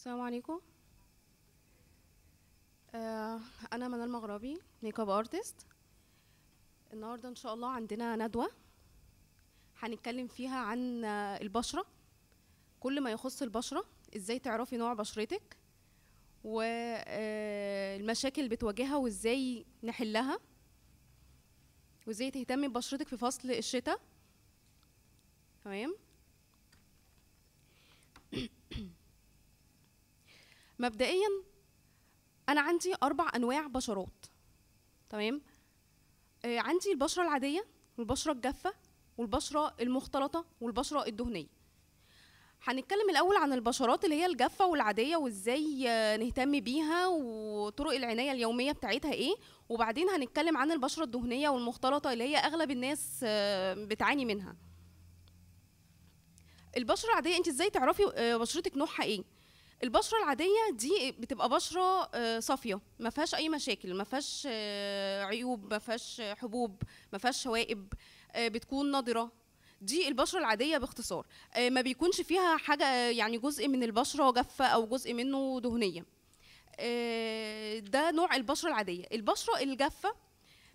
السلام عليكم آه انا منال المغربي ميك اب ارتست النهارده ان شاء الله عندنا ندوه هنتكلم فيها عن آه، البشره كل ما يخص البشره ازاي تعرفي نوع بشرتك والمشاكل آه، اللي بتواجهها وازاي نحلها وازاي تهتمي ببشرتك في فصل الشتاء تمام مبدئيا انا عندي اربع انواع بشرات تمام آه عندي البشره العاديه والبشره الجافه والبشره المختلطه والبشره الدهنيه هنتكلم الاول عن البشرات اللي هي الجافه والعاديه وازاي آه، نهتم بيها وطرق العنايه اليوميه بتاعتها ايه وبعدين هنتكلم عن البشره الدهنيه والمختلطه اللي هي اغلب الناس آه، بتعاني منها البشره العاديه انت ازاي تعرفي آه، بشرتك نوعها ايه البشره العاديه دي بتبقى بشره آه، صافيه ما فيهاش اي مشاكل ما فيهاش آه، عيوب ما فيهاش حبوب ما فيهاش شوائب آه، بتكون نضره دي البشره العاديه باختصار ما بيكونش فيها حاجه يعني جزء من البشره جافه او جزء منه دهنيه ده نوع البشره العاديه البشره الجافه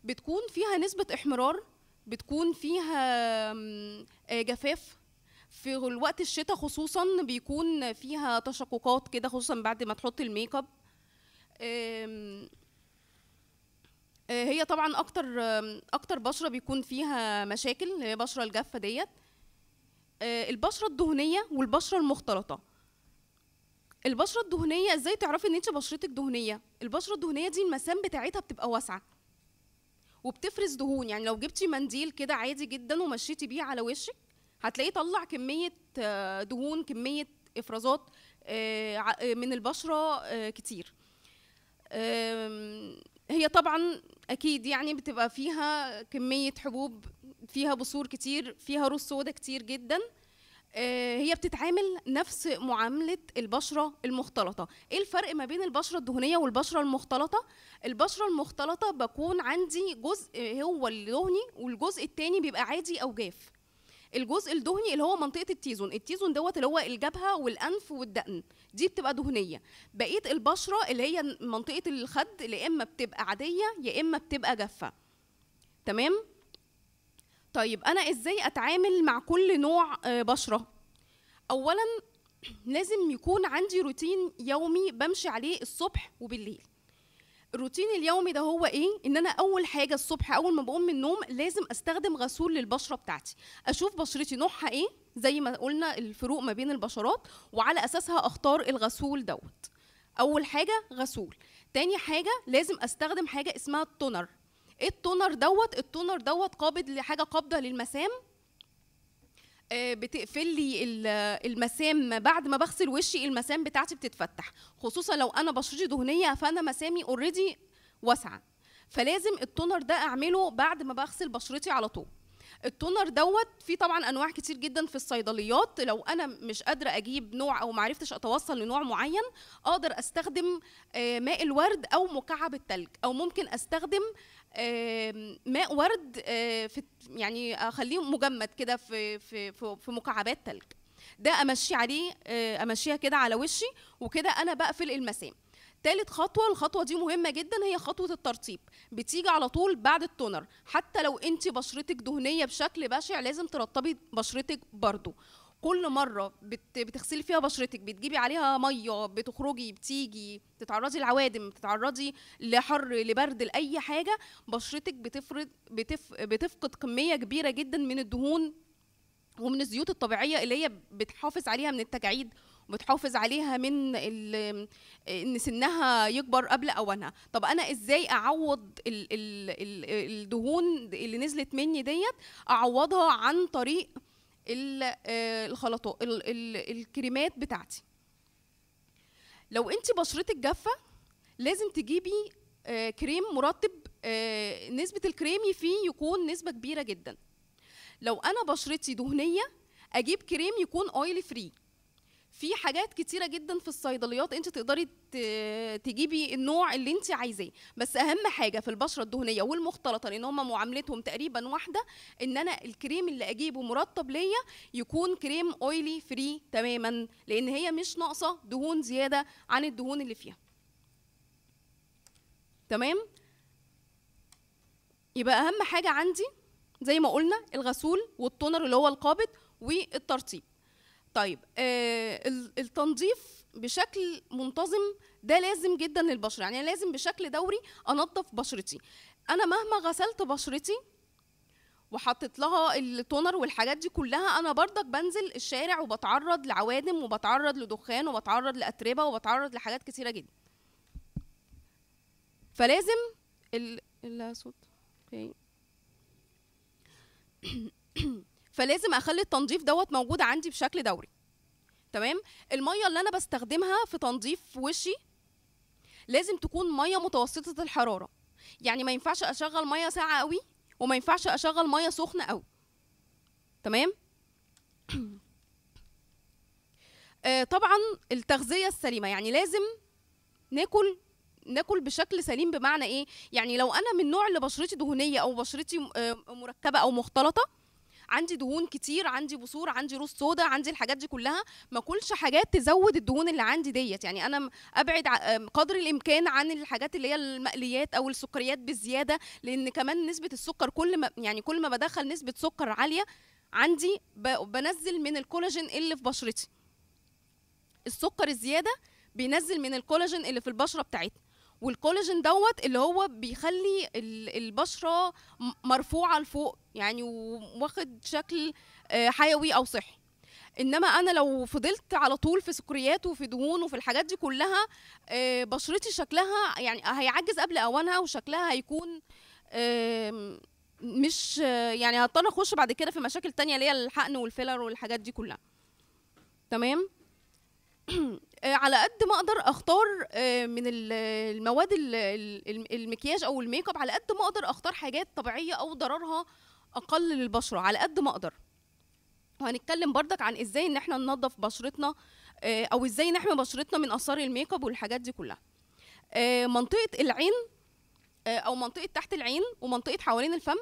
بتكون فيها نسبه احمرار بتكون فيها جفاف في الوقت الشتاء خصوصا بيكون فيها تشققات كده خصوصا بعد ما تحط الميك اب آه، هي طبعا اكتر اكتر بشره بيكون فيها مشاكل اللي هي بشره الجافه ديت آه، البشره الدهنيه والبشره المختلطه البشره الدهنيه ازاي تعرفي ان انت بشرتك دهنيه البشره الدهنيه دي المسام بتاعتها بتبقى واسعه وبتفرز دهون يعني لو جبتي منديل كده عادي جدا ومشيتي بيه على وشك هتلاقيه طلع كميه آه، دهون كميه افرازات آه، آه، من البشره كتير هي طبعا اكيد يعني بتبقى فيها كميه حبوب فيها بصور كتير فيها روس سودا كتير جدا هي بتتعامل نفس معاملة البشرة المختلطة ايه الفرق ما بين البشرة الدهنية والبشرة المختلطة البشرة المختلطة بكون عندي جزء هو اللي دهني والجزء التاني بيبقى عادي او جاف الجزء الدهني اللي هو منطقه التيزون التيزون دوت اللي هو الجبهه والانف والدقن دي بتبقى دهنيه بقيه البشره اللي هي منطقه الخد يا اما بتبقى عاديه يا اما بتبقى جافه تمام طيب انا ازاي اتعامل مع كل نوع آه، بشره اولا لازم يكون عندي روتين يومي بمشي عليه الصبح وبالليل روتيني اليومي ده هو ايه ان انا اول حاجه الصبح اول ما بقوم من النوم لازم استخدم غسول للبشره بتاعتي اشوف بشرتي نوعها ايه زي ما قلنا الفروق ما بين البشرات وعلى اساسها اختار الغسول دوت اول حاجه غسول تاني حاجه لازم استخدم حاجه اسمها التونر ايه التونر دوت التونر دوت قابض لحاجه قابضه للمسام آه، بتقفل لي المسام بعد ما بغسل وشي المسام بتاعتي بتتفتح خصوصا لو انا بشرتي دهنيه فانا مسامي اوريدي واسعه فلازم التونر ده اعمله بعد ما بغسل بشرتي على طول التونر دوت في طبعا انواع كتير جدا في الصيدليات لو انا مش قادره اجيب نوع او معرفتش اتوصل لنوع معين اقدر استخدم آه، ماء الورد او مكعب التلج او ممكن استخدم ماء ورد في يعني اخليه مجمد كده في في في مكعبات تلج ده امشي عليه امشيها كده على وشي وكده انا بقفل المسام ثالث خطوة الخطوة دي مهمة جدا هي خطوة الترطيب بتيجي على طول بعد التونر حتى لو انت بشرتك دهنية بشكل بشع لازم ترطبي بشرتك برضو كل مره بتغسلي فيها بشرتك بتجيبي عليها ميه بتخرجي بتيجي بتتعرضي لعوادم بتتعرضي لحر لبرد لاي حاجه بشرتك بتفرد بتف... بتفقد كميه كبيره جدا من الدهون ومن الزيوت الطبيعيه اللي هي بتحافظ عليها من التجاعيد وبتحافظ عليها من ان سنها يكبر قبل اوانها طب انا ازاي اعوض الدهون اللي نزلت مني ديت اعوضها عن طريق آه، الخلطات الكريمات بتاعتي لو انت بشرتك جافه لازم تجيبي آه، كريم مرطب آه، نسبه الكريمي فيه يكون نسبه كبيره جدا لو انا بشرتي دهنيه اجيب كريم يكون اويل فري في حاجات كتيرة جدا في الصيدليات انت تقدري تجيبي النوع اللي انت عايزاه بس اهم حاجة في البشرة الدهنية والمختلطة لان هم معاملتهم تقريبا واحدة ان انا الكريم اللي اجيبه مرطب ليا يكون كريم اويلي فري تماما لان هي مش ناقصة دهون زيادة عن الدهون اللي فيها تمام يبقى اهم حاجة عندي زي ما قلنا الغسول والتونر اللي هو القابض والترطيب طيب آه التنظيف بشكل منتظم ده لازم جدا للبشره يعني لازم بشكل دوري انظف بشرتي انا مهما غسلت بشرتي وحطيت لها التونر والحاجات دي كلها انا برضك بنزل الشارع وبتعرض لعوادم وبتعرض لدخان وبتعرض لاتربه وبتعرض لحاجات كتيره جدا فلازم ال... اللي صوت اوكي فلازم اخلي التنظيف دوت موجود عندي بشكل دوري تمام الميه اللي انا بستخدمها في تنظيف وشي لازم تكون ميه متوسطه الحراره يعني ما ينفعش اشغل ميه ساقعه قوي وما ينفعش اشغل ميه سخنه قوي تمام آه طبعا التغذيه السليمه يعني لازم ناكل ناكل بشكل سليم بمعنى ايه يعني لو انا من النوع اللي بشرتي دهنيه او بشرتي آه، مركبه او مختلطه عندي دهون كتير عندي بصور عندي روس سودا عندي الحاجات دي كلها ما كلش حاجات تزود الدهون اللي عندي ديت يعني انا ابعد آه، قدر الامكان عن الحاجات اللي هي المقليات او السكريات بالزياده لان كمان نسبه السكر كل ما يعني كل ما بدخل نسبه سكر عاليه عندي بنزل من الكولاجين اللي في بشرتي السكر الزياده بينزل من الكولاجين اللي في البشره بتاعتنا والكولاجين دوت اللي هو بيخلي البشره مرفوعه لفوق يعني واخد شكل آه، حيوي او صحي انما انا لو فضلت على طول في سكريات وفي دهون وفي الحاجات دي كلها آه، بشرتي شكلها يعني هيعجز قبل اوانها وشكلها هيكون مش يعني هضطر اخش بعد كده في مشاكل تانية اللي هي الحقن والفيلر والحاجات دي كلها تمام على قد ما اقدر اختار آه، من المواد المكياج او الميك اب على قد ما اقدر اختار حاجات طبيعيه او ضررها اقل للبشره على قد ما اقدر وهنتكلم بردك عن ازاي ان احنا ننظف بشرتنا آه، او ازاي نحمي بشرتنا من اثار الميك اب والحاجات دي كلها آه، منطقه العين او منطقه تحت العين ومنطقه حوالين الفم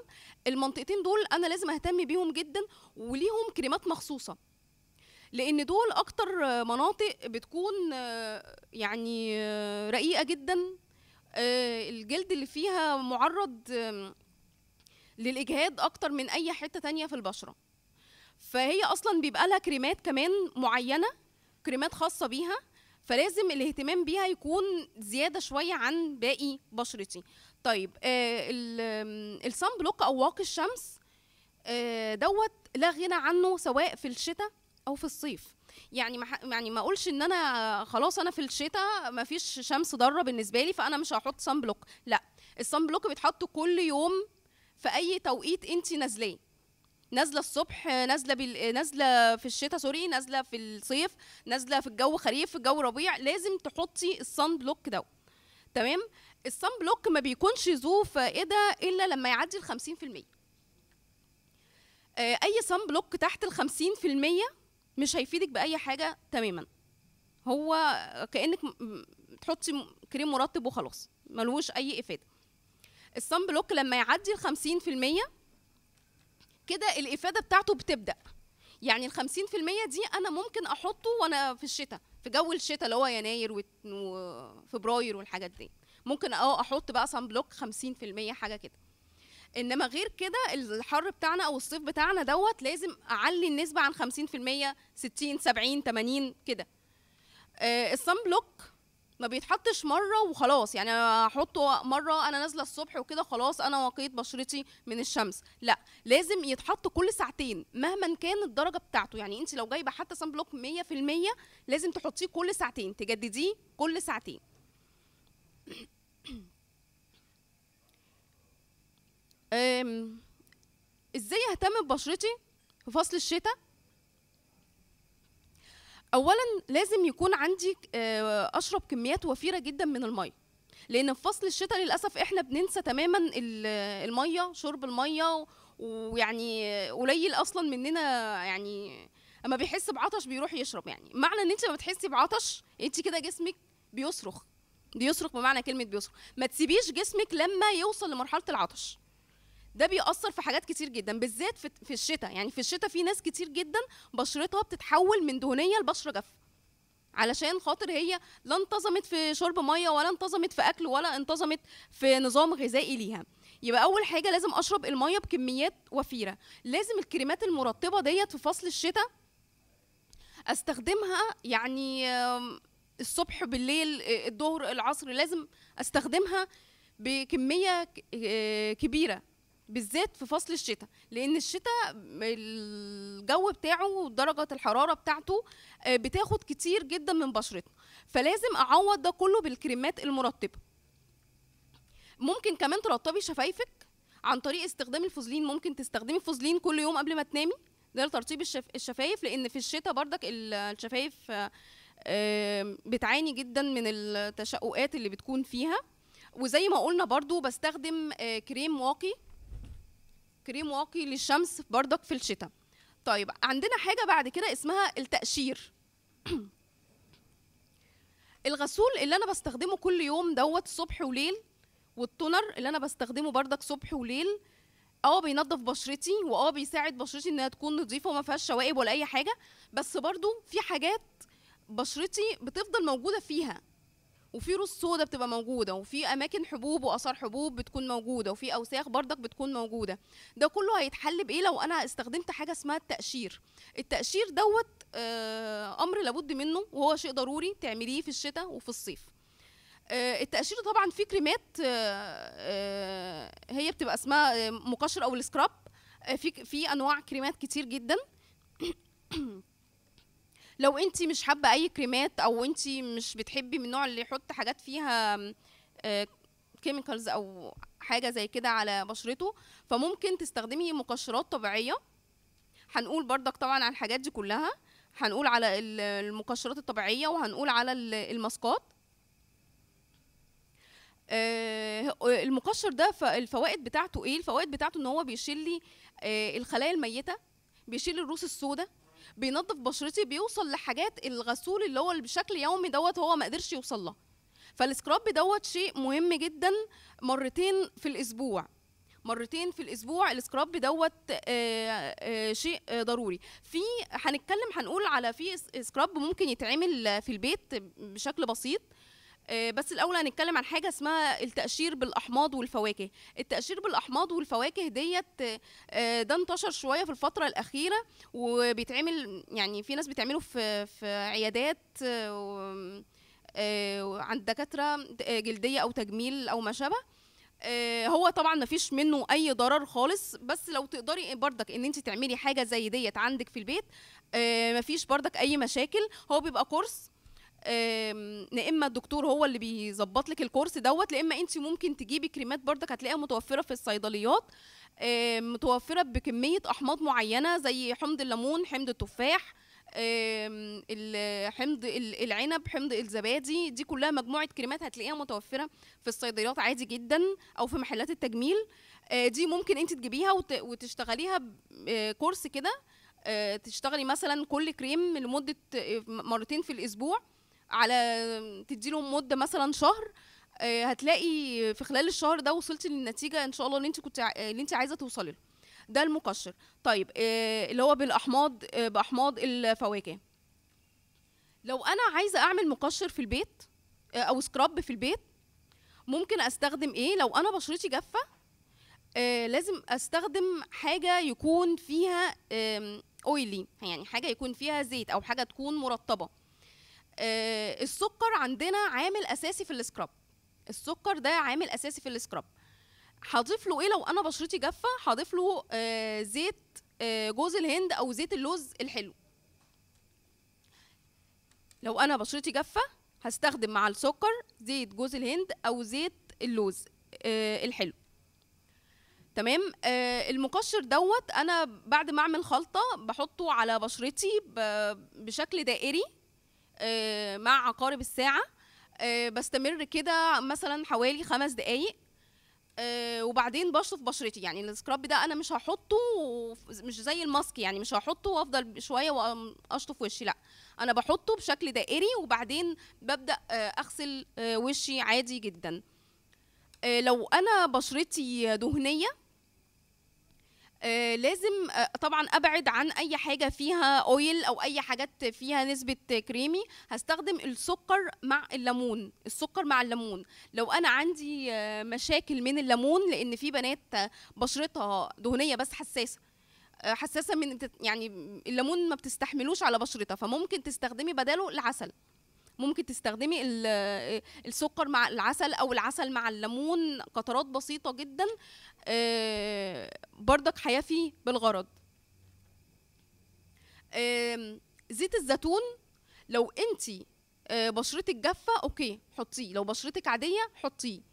المنطقتين دول انا لازم اهتم بيهم جدا وليهم كريمات مخصوصه لان دول اكتر مناطق بتكون آه، يعني آه، رقيقه جدا آه، الجلد اللي فيها معرض للاجهاد اكتر من اي حته تانية في البشره فهي اصلا بيبقى لها كريمات كمان معينه كريمات خاصه بيها فلازم الاهتمام بيها يكون زياده شويه عن باقي بشرتي طيب الصن بلوك او واقي الشمس دوت لا غنى عنه سواء في الشتاء او في الصيف يعني ما يعني ما اقولش ان انا خلاص انا في الشتاء ما فيش شمس ضاره بالنسبه لي فانا مش هحط صن بلوك لا الصن بلوك بيتحط كل يوم في اي توقيت انت نازليه نازله الصبح نازله بال... نازله في الشتاء سوري نازله في الصيف نازله في الجو خريف في الجو ربيع لازم تحطي الصن بلوك ده تمام الصن بلوك ما بيكونش ذو فائده الا لما يعدي ال 50% آه، اي صن بلوك تحت ال 50% مش هيفيدك باي حاجه تماما هو كانك تحطي كريم مرطب وخلاص ملوش اي افاده الصن بلوك لما يعدي ال 50% كده الافاده بتاعته بتبدا يعني ال 50% دي انا ممكن احطه وانا في الشتاء في جو الشتاء اللي هو يناير وفبراير والحاجات دي ممكن اه احط بقى صن بلوك 50% حاجه كده انما غير كده الحر بتاعنا او الصيف بتاعنا دوت لازم اعلي النسبه عن 50% 60 70 80 كده آه الصن بلوك ما بيتحطش مره وخلاص يعني احطه مره انا نازله الصبح وكده خلاص انا وقيت بشرتي من الشمس لا لازم يتحط كل ساعتين مهما كان الدرجه بتاعته يعني انت لو جايبه حتى صن بلوك 100% لازم تحطيه كل ساعتين تجدديه كل ساعتين ازاي اهتم ببشرتي في فصل الشتاء اولا لازم يكون عندي آه، اشرب كميات وفيره جدا من الميه لان في فصل الشتاء للاسف احنا بننسى تماما الميه شرب الميه ويعني قليل اصلا مننا يعني اما بيحس بعطش بيروح يشرب يعني معنى ان انت لما بتحسي بعطش انت كده جسمك بيصرخ بيصرخ بمعنى كلمه بيصرخ ما تسيبيش جسمك لما يوصل لمرحله العطش ده بيأثر في حاجات كتير جدا بالذات في, الشتاء يعني في الشتاء في ناس كتير جدا بشرتها بتتحول من دهنيه لبشره جافه علشان خاطر هي لا انتظمت في شرب ميه ولا انتظمت في اكل ولا انتظمت في نظام غذائي ليها يبقى اول حاجه لازم اشرب الميه بكميات وفيره لازم الكريمات المرطبه ديت في فصل الشتاء استخدمها يعني الصبح بالليل الظهر العصر لازم استخدمها بكميه آه، كبيره بالذات في فصل الشتاء لان الشتاء الجو بتاعه درجه الحراره بتاعته آه، بتاخد كتير جدا من بشرتنا فلازم اعوض ده كله بالكريمات المرطبه ممكن كمان ترطبي شفايفك عن طريق استخدام الفوزلين ممكن تستخدمي الفوزلين كل يوم قبل ما تنامي ده لترطيب الشفايف لان في الشتاء بردك الشفايف آه، بتعاني جدا من التشققات اللي بتكون فيها وزي ما قلنا برضو بستخدم آه، كريم واقي كريم واقي للشمس بردك في الشتاء طيب عندنا حاجة بعد كده اسمها التقشير الغسول اللي انا بستخدمه كل يوم دوت صبح وليل والتونر اللي انا بستخدمه بردك صبح وليل اه بينظف بشرتي واه بيساعد بشرتي انها تكون نظيفه وما فيهاش شوائب ولا اي حاجه بس برضو في حاجات بشرتي بتفضل موجوده فيها وفي روس سودا بتبقى موجوده وفي اماكن حبوب واثار حبوب بتكون موجوده وفي اوساخ بردك بتكون موجوده ده كله هيتحل بايه لو انا استخدمت حاجه اسمها التقشير التقشير دوت آه، امر لابد منه وهو شيء ضروري تعمليه في الشتاء وفي الصيف آه، التقشير طبعا في كريمات آه، هي بتبقى اسمها مقشر او السكراب في في انواع كريمات كتير جدا لو انت مش حابه اي كريمات او انت مش بتحبي من النوع اللي يحط حاجات فيها كيميكالز آه، او حاجه زي كده على بشرته فممكن تستخدمي مقشرات طبيعيه هنقول بردك طبعا على الحاجات دي كلها هنقول على المقشرات الطبيعيه وهنقول على الماسكات آه، المقشر ده الفوائد بتاعته ايه الفوائد بتاعته ان هو بيشيل لي آه، الخلايا الميته بيشيل الروس السوداء بينظف بشرتي بيوصل لحاجات الغسول اللي هو بشكل يومي دوت هو ما قدرش يوصل لها فالسكراب دوت شيء مهم جدا مرتين في الاسبوع مرتين في الاسبوع السكراب دوت آه، آه، شيء ضروري في هنتكلم هنقول على في سكراب ممكن يتعمل في البيت بشكل بسيط آه، بس الاول هنتكلم عن حاجه اسمها التقشير بالاحماض والفواكه التقشير بالاحماض والفواكه ديت آه، ده انتشر شويه في الفتره الاخيره وبيتعمل يعني في ناس بتعمله في في عيادات آه، عند دكاتره جلديه او تجميل او ما شابه هو طبعا مفيش منه اي ضرر خالص بس لو تقدري بردك ان انت تعملي حاجه زي ديت عندك في البيت مفيش بردك اي مشاكل هو بيبقى كورس يا اما الدكتور هو اللي بيظبط لك الكورس دوت يا اما انت ممكن تجيبي كريمات بردك هتلاقيها متوفره في الصيدليات متوفره بكميه احماض معينه زي حمض الليمون حمض التفاح حمض العنب حمض الزبادي دي كلها مجموعه كريمات هتلاقيها متوفره في الصيدليات عادي جدا او في محلات التجميل آه، دي ممكن انت تجيبيها وتشتغليها آه، كورس كده آه، تشتغلي مثلا كل كريم لمده مرتين في الاسبوع على لهم مده مثلا شهر آه، هتلاقي في خلال الشهر ده وصلتي للنتيجه ان شاء الله اللي انت كنت اللي انت عايزه توصلي له ده المقشر طيب آه، اللي هو بالاحماض آه، باحماض الفواكه لو انا عايزه اعمل مقشر في البيت او سكراب في البيت ممكن استخدم ايه لو انا بشرتي جافه آه لازم استخدم حاجه يكون فيها اويلي يعني حاجه يكون فيها زيت او حاجه تكون مرطبه آه، السكر عندنا عامل اساسي في السكراب السكر ده عامل اساسي في السكراب هضيف له ايه لو انا بشرتي جافه هضيف له آه، زيت آه، جوز الهند او زيت اللوز الحلو لو انا بشرتي جافه هستخدم مع السكر زيت جوز الهند او زيت اللوز الحلو تمام آه المقشر دوت انا بعد ما اعمل خلطه بحطه على بشرتي بشكل دائري آه، مع عقارب الساعه آه، بستمر كده مثلا حوالي خمس دقايق آه، وبعدين بشطف بشرتي يعني السكراب ده انا مش هحطه مش زي الماسك يعني مش هحطه وافضل شويه واشطف وشي لا انا بحطه بشكل دائري وبعدين ببدا اغسل وشي عادي جدا لو انا بشرتي دهنيه آه، لازم آه، طبعا ابعد عن اي حاجه فيها اويل او اي حاجات فيها نسبه كريمي هستخدم السكر مع الليمون السكر مع الليمون لو انا عندي آه، مشاكل من الليمون لان في بنات بشرتها دهنيه بس حساسه حساسه من يعني الليمون ما بتستحملوش على بشرتها فممكن تستخدمي بداله العسل ممكن تستخدمي آه، السكر مع العسل او العسل مع الليمون قطرات بسيطه جدا آه، بردك حيافي بالغرض زيت الزيتون لو انت آه، بشرتك جافه اوكي حطيه لو بشرتك عاديه حطيه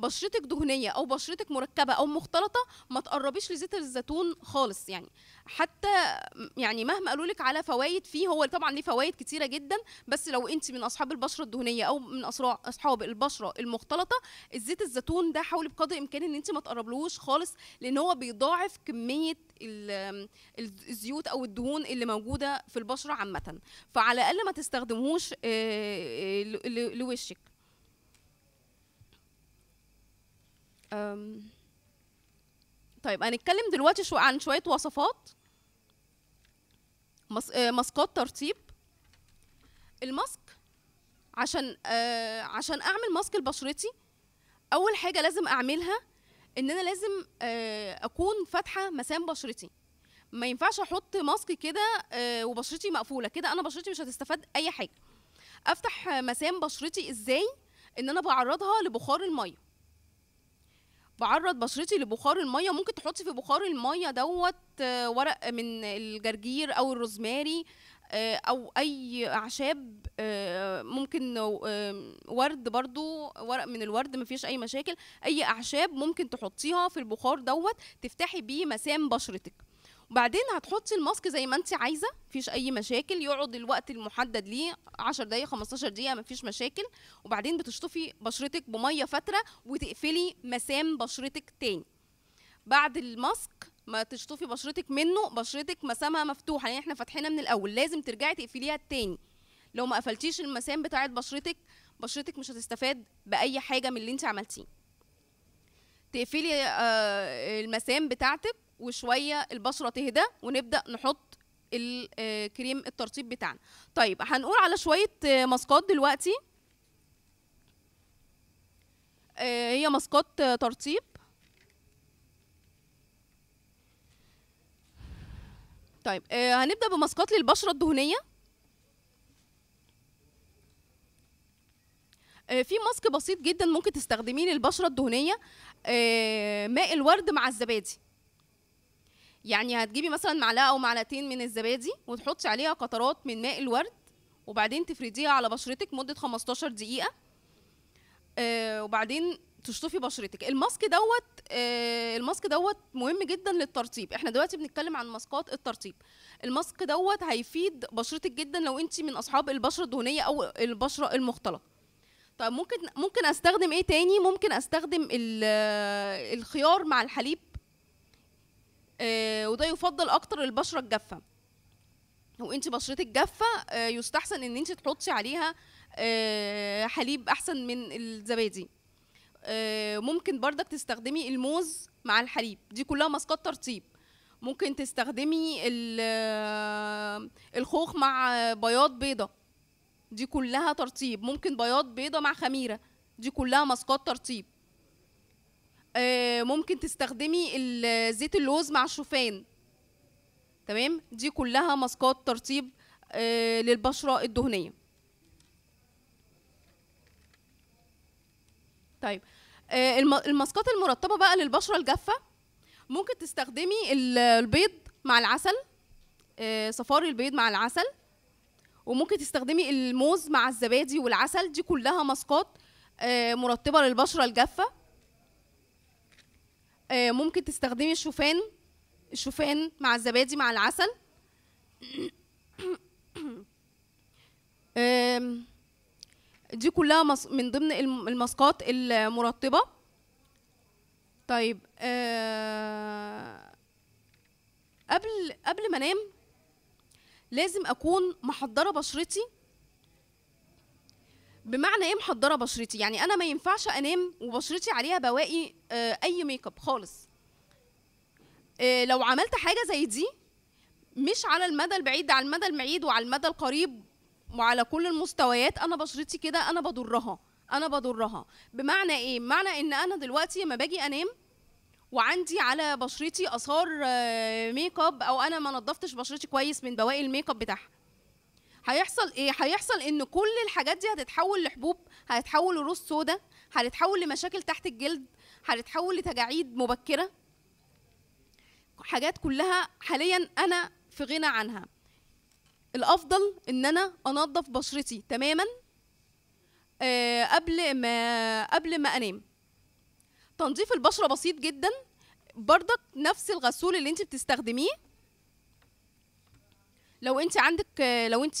بشرتك دهنيه او بشرتك مركبه او مختلطه ما تقربيش لزيت الزيتون خالص يعني حتى يعني مهما قالوا لك على فوائد فيه هو طبعا ليه فوائد كتيره جدا بس لو انت من اصحاب البشره الدهنيه او من اصحاب البشره المختلطه الزيت الزيتون ده حاولي بقدر الامكان ان انت ما تقربلوش خالص لان هو بيضاعف كميه الزيوت او الدهون اللي موجوده في البشره عامه فعلى الاقل ما تستخدموش آه، آه، لوشك طيب هنتكلم دلوقتي شو عن شويه وصفات آه، ماسكات ترطيب الماسك عشان آه، عشان اعمل ماسك لبشرتي اول حاجه لازم اعملها ان انا لازم آه، اكون فاتحه مسام بشرتي ما ينفعش احط ماسك كده وبشرتي مقفوله كده انا بشرتي مش هتستفاد اي حاجه افتح مسام بشرتي ازاي ان انا بعرضها لبخار الميه بعرض بشرتي لبخار الميه ممكن تحطي في بخار الميه دوت آه، ورق من الجرجير او الروزماري آه، او اي اعشاب آه، ممكن ورد برضو ورق من الورد مفيش اي مشاكل اي اعشاب ممكن تحطيها في البخار دوت تفتحي بيه مسام بشرتك بعدين هتحطي الماسك زي ما انت عايزه مفيش اي مشاكل يقعد الوقت المحدد ليه 10 دقائق 15 دقيقه مفيش مشاكل وبعدين بتشطفي بشرتك بميه فتره وتقفلي مسام بشرتك تاني بعد الماسك ما تشطفي بشرتك منه بشرتك مسامها مفتوحه يعني احنا فاتحينها من الاول لازم ترجعي تقفليها تاني لو ما قفلتيش المسام بتاعه بشرتك بشرتك مش هتستفاد باي حاجه من اللي انت عملتيه تقفلي آه، المسام بتاعتك وشويه البشره تهدى ونبدا نحط الكريم آه، الترطيب بتاعنا طيب هنقول على شويه آه، ماسكات دلوقتي آه، هي ماسكات ترطيب طيب هنبدا بماسكات للبشره الدهنيه في ماسك بسيط جدا ممكن تستخدميه للبشره الدهنيه ماء الورد مع الزبادي يعني هتجيبي مثلا معلقه او معلقتين من الزبادي وتحطي عليها قطرات من ماء الورد وبعدين تفرديها على بشرتك مده 15 دقيقه آه وبعدين تشطفي بشرتك الماسك دوت آه الماسك دوت مهم جدا للترطيب احنا دلوقتي بنتكلم عن ماسكات الترطيب الماسك دوت هيفيد بشرتك جدا لو انت من اصحاب البشره الدهنيه او البشره المختلطه طيب ممكن ممكن استخدم ايه تاني ممكن استخدم آه، الخيار مع الحليب آه، وده يفضل اكتر للبشره الجافه لو انت بشرتك جافه آه، يستحسن ان انت تحطي عليها آه، حليب احسن من الزبادي ممكن بردك تستخدمي الموز مع الحليب دي كلها ماسكات ترطيب ممكن تستخدمي الخوخ مع بياض بيضه دي كلها ترطيب ممكن بياض بيضه مع خميره دي كلها ماسكات ترطيب آه، ممكن تستخدمي زيت اللوز مع الشوفان تمام دي كلها ماسكات ترطيب آه، للبشره الدهنيه طيب آه، الماسكات المرطبه بقى للبشره الجافه ممكن تستخدمي البيض مع العسل صفار البيض مع العسل وممكن تستخدمي الموز مع الزبادي والعسل دي كلها ماسكات مرطبه للبشره الجافه آه، ممكن تستخدمي الشوفان الشوفان مع الزبادي مع العسل دي كلها من ضمن الماسكات المرطبة طيب آه، قبل قبل ما انام لازم اكون محضره بشرتي بمعنى ايه محضره بشرتي يعني انا ما ينفعش انام وبشرتي عليها بواقي آه، اي ميك اب خالص آه، لو عملت حاجه زي دي مش على المدى البعيد على المدى المعيد وعلى المدى القريب وعلى كل المستويات انا بشرتي كده انا بضرها انا بضرها بمعنى ايه بمعنى ان انا دلوقتي لما باجي انام وعندي على بشرتي اثار ميك آه، اب او انا ما نظفتش بشرتي كويس من بواقي الميك اب بتاعها هيحصل ايه هيحصل ان كل الحاجات دي هتتحول لحبوب هتتحول لروس سودا هتتحول لمشاكل تحت الجلد هتتحول لتجاعيد مبكره حاجات كلها حاليا انا في غنى عنها الافضل ان انا انظف بشرتي تماما آه، قبل ما قبل ما انام تنظيف البشره بسيط جدا بردك نفس الغسول اللي انت بتستخدميه لو انت عندك لو انت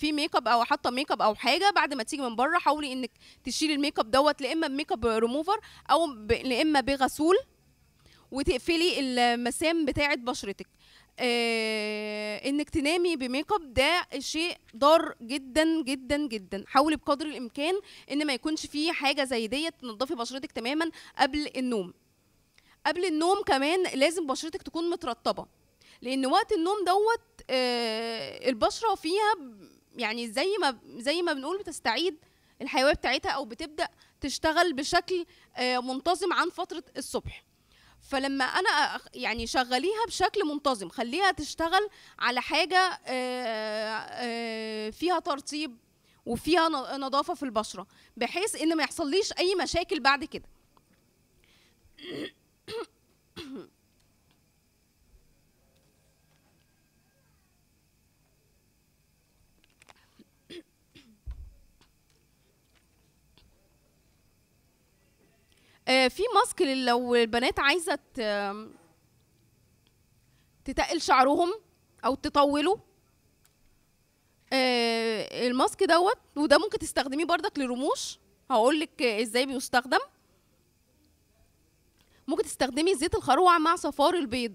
في ميك اب او حاطه ميك اب او حاجه بعد ما تيجي من بره حاولي انك تشيلي الميك اب دوت لا اما بميك اب ريموفر او لا اما بغسول وتقفلي المسام بتاعه بشرتك آه انك تنامي بميك اب ده شيء ضار جدا جدا جدا حاولي بقدر الامكان ان ما يكونش فيه حاجه زي ديت تنضفي بشرتك تماما قبل النوم قبل النوم كمان لازم بشرتك تكون مترطبه لان وقت النوم دوت آه، البشره فيها يعني زي ما زي ما بنقول بتستعيد الحيويه بتاعتها او بتبدا تشتغل بشكل آه، منتظم عن فتره الصبح فلما انا يعني شغليها بشكل منتظم خليها تشتغل على حاجه آه، فيها ترطيب وفيها نظافه في البشره بحيث ان ما يحصليش اي مشاكل بعد كده آه، في ماسك لو البنات عايزه تتقل شعرهم او تطوله آه، الماسك دوت وده ممكن تستخدميه بردك للرموش هقولك ازاي بيستخدم ممكن تستخدمي زيت الخروع مع صفار البيض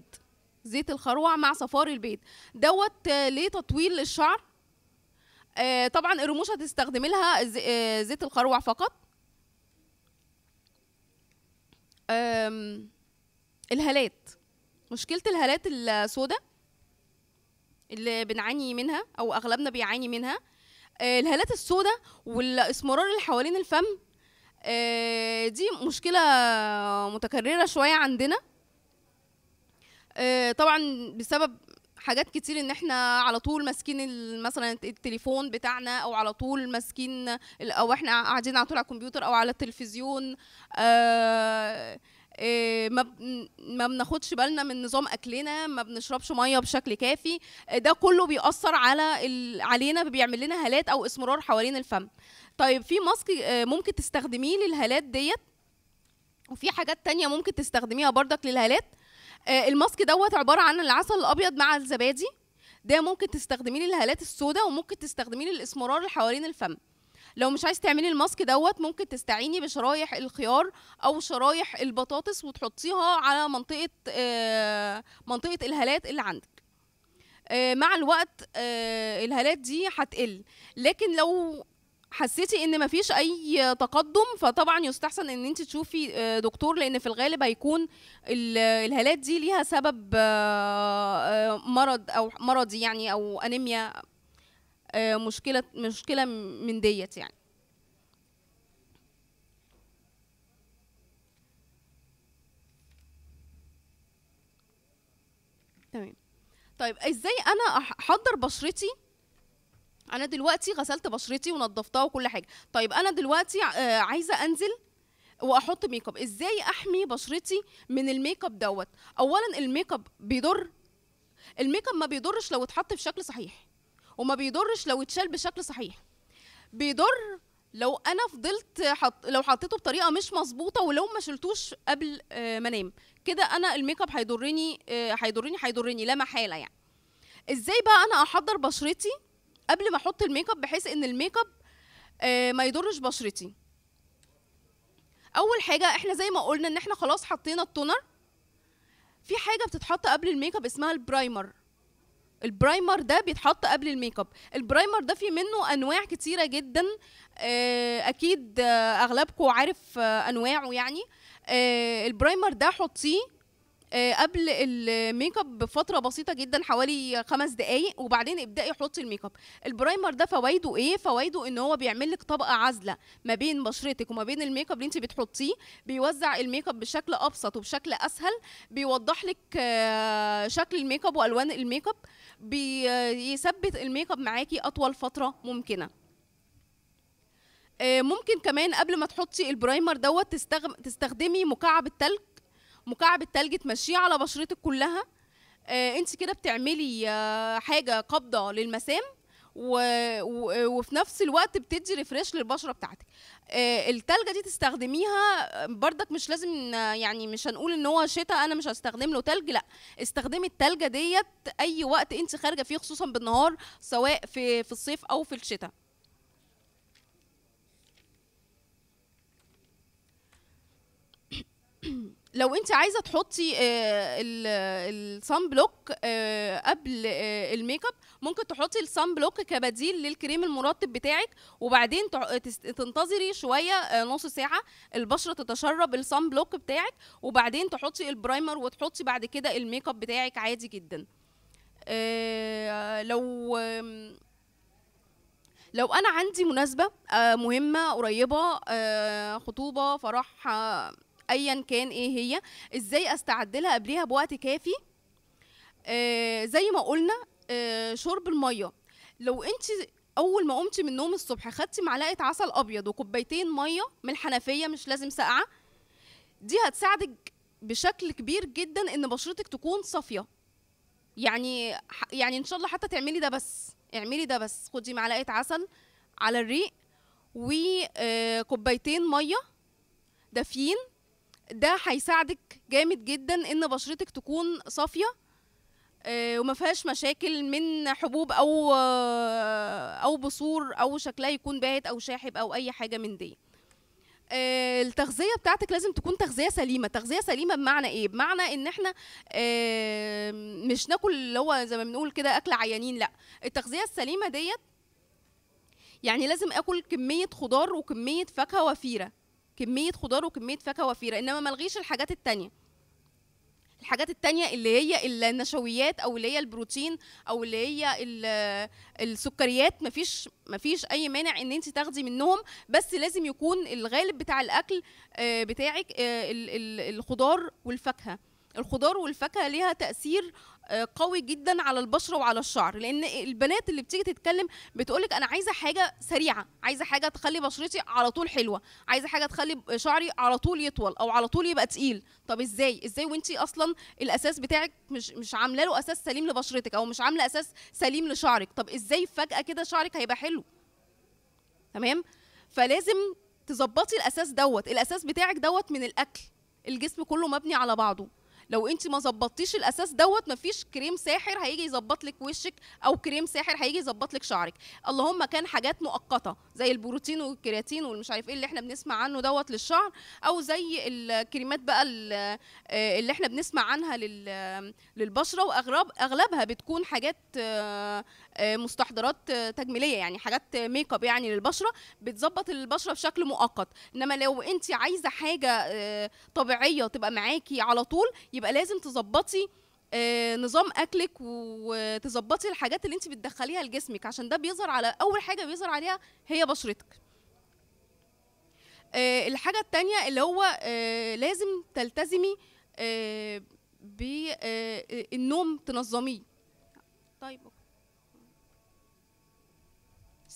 زيت الخروع مع صفار البيض دوت آه، لتطويل الشعر طبعا الرموش هتستخدمي لها زيت الخروع فقط الهالات مشكله الهالات السوداء اللي بنعاني منها او اغلبنا بيعاني منها آه، الهالات السوداء والاسمرار اللي حوالين الفم آه، دي مشكله متكرره شويه عندنا آه، طبعا بسبب حاجات كتير ان احنا على طول ماسكين مثلا التليفون بتاعنا او على طول ماسكين او احنا قاعدين على طول على الكمبيوتر او على التلفزيون آه، آه، ما ما بناخدش بالنا من نظام اكلنا ما بنشربش ميه بشكل كافي ده كله بيأثر على ال... علينا بيعمل لنا هالات او اسمرار حوالين الفم طيب في ماسك آه، ممكن تستخدميه للهالات ديت وفي حاجات تانية ممكن تستخدميها بردك للهالات آه، الماسك دوت عباره عن العسل الابيض مع الزبادي ده ممكن تستخدميه للهالات السوداء وممكن تستخدميه للاسمرار اللي حوالين الفم لو مش عايز تعملي الماسك دوت ممكن تستعيني بشرايح الخيار او شرايح البطاطس وتحطيها على منطقه آه، منطقه الهالات اللي عندك آه، مع الوقت الهالات دي هتقل لكن لو حسيتي ان مفيش اي تقدم فطبعا يستحسن ان انت تشوفي آه، دكتور لان في الغالب هيكون الهالات دي ليها سبب آه، آه، مرض او مرضي يعني او انيميا مشكله مشكله من ديت يعني تمام طيب ازاي انا احضر بشرتي انا دلوقتي غسلت بشرتي ونضفتها وكل حاجه طيب انا دلوقتي آه، عايزه انزل واحط ميك اب ازاي احمي بشرتي من الميك اب دوت اولا الميك اب بيضر الميك اب ما بيضرش لو اتحط في شكل صحيح وما بيضرش لو اتشال بشكل صحيح بيضر لو انا فضلت حط لو حطيته بطريقه مش مظبوطه ولو ما شلتوش قبل آه، ما انام كده انا الميك اب هيضرني آه، هيضرني هيضرني لا محاله يعني ازاي بقى انا احضر بشرتي قبل ما احط الميك اب بحيث ان الميك اب آه، ما يضرش بشرتي اول حاجه احنا زي ما قلنا ان احنا خلاص حطينا التونر في حاجه بتتحط قبل الميك اب اسمها البرايمر البرايمر ده بيتحط قبل الميك اب البرايمر ده في منه انواع كتيره جدا آه، اكيد آه، اغلبكم عارف انواعه يعني البرايمر ده حطيه آه، قبل الميك اب بفتره بسيطه جدا حوالي خمس دقائق وبعدين ابداي حطي الميك اب البرايمر ده فوائده ايه فوائده ان هو بيعمل لك طبقه عازله ما بين بشرتك وما بين الميك اب اللي انت بتحطيه بيوزع الميك اب بشكل ابسط وبشكل اسهل بيوضح لك آه، شكل الميك اب والوان الميك اب بيثبت الميك اب معاكي اطول فتره ممكنه آه، ممكن كمان قبل ما تحطي البرايمر دوت تستخدمي مكعب التلج مكعب التلج تمشيه على بشرتك كلها آه، انت كده بتعملي آه، حاجه قابضه للمسام و... و... وفي نفس الوقت بتدي ريفريش للبشره بتاعتك آه، التلجه دي تستخدميها بردك مش لازم يعني مش هنقول ان هو شتاء انا مش هستخدم له تلج لا استخدمي التلجه ديت اي وقت انت خارجه فيه خصوصا بالنهار سواء في في الصيف او في الشتاء لو انت عايزه تحطي آه، الصن بلوك آه، قبل آه، الميك اب ممكن تحطي الصن بلوك كبديل للكريم المرطب بتاعك وبعدين تنتظري شويه نص ساعه البشره تتشرب الصن بلوك بتاعك وبعدين تحطي البرايمر وتحطي بعد كده الميك اب بتاعك عادي جدا لو لو انا عندي مناسبه مهمه قريبه خطوبه فرح ايا كان ايه هي ازاي استعد لها قبليها بوقت كافي آه زي ما قلنا آه شرب الميه لو انت اول ما قمت من النوم الصبح خدتي معلقه عسل ابيض وكوبايتين ميه من الحنفيه مش لازم ساقعه دي هتساعدك بشكل كبير جدا ان بشرتك تكون صافيه يعني يعني ان شاء الله حتى تعملي ده بس اعملي ده بس خدي معلقه عسل على الريق وكوبايتين آه، ميه دافيين ده هيساعدك جامد جدا ان بشرتك تكون صافيه آه، وما فيهاش مشاكل من حبوب او آه، او بثور او شكلها يكون باهت او شاحب او اي حاجه من دي آه، التغذيه بتاعتك لازم تكون تغذيه سليمه تغذيه سليمه بمعنى ايه بمعنى ان احنا مش ناكل اللي هو زي ما بنقول كده اكل عيانين لا التغذيه السليمه ديت يعني لازم اكل كميه خضار وكميه فاكهه وفيره كميه خضار وكميه فاكهه وفيره انما ملغيش الحاجات التانية الحاجات التانية اللي هي النشويات او اللي هي البروتين او اللي هي السكريات مفيش مفيش اي مانع ان انت تاخدي منهم بس لازم يكون الغالب بتاع الاكل آه، بتاعك آه، الخضار والفاكهه الخضار والفاكهه ليها تاثير آه، قوي جدا على البشره وعلى الشعر لان البنات اللي بتيجي تتكلم بتقول انا عايزه حاجه سريعه عايزه حاجه تخلي بشرتي على طول حلوه عايزه حاجه تخلي شعري على طول يطول او على طول يبقى تقيل طب ازاي ازاي وانت اصلا الاساس بتاعك مش مش عامله له اساس سليم لبشرتك او مش عامله اساس سليم لشعرك طب ازاي فجاه كده شعرك هيبقى حلو تمام فلازم تظبطي الاساس دوت الاساس بتاعك دوت من الاكل الجسم كله مبني على بعضه لو انت ما ظبطتيش الاساس دوت مفيش كريم ساحر هيجي يظبط لك وشك او كريم ساحر هيجي يظبط لك شعرك اللهم كان حاجات مؤقته زي البروتين والكرياتين والمش عارف ايه اللي احنا بنسمع عنه دوت للشعر او زي الكريمات بقى آه، اللي احنا بنسمع عنها للبشره واغلب اغلبها بتكون حاجات آه، آه، مستحضرات آه، تجميليه يعني حاجات ميك اب يعني للبشره بتظبط البشره بشكل مؤقت انما لو انت عايزه حاجه آه، طبيعيه تبقى معاكي على طول يبقى لازم تظبطي نظام اكلك وتظبطي الحاجات اللي انت بتدخليها لجسمك عشان ده بيظهر على اول حاجه بيظهر عليها هي بشرتك الحاجه التانية اللي هو لازم تلتزمي بالنوم تنظميه طيب اوكي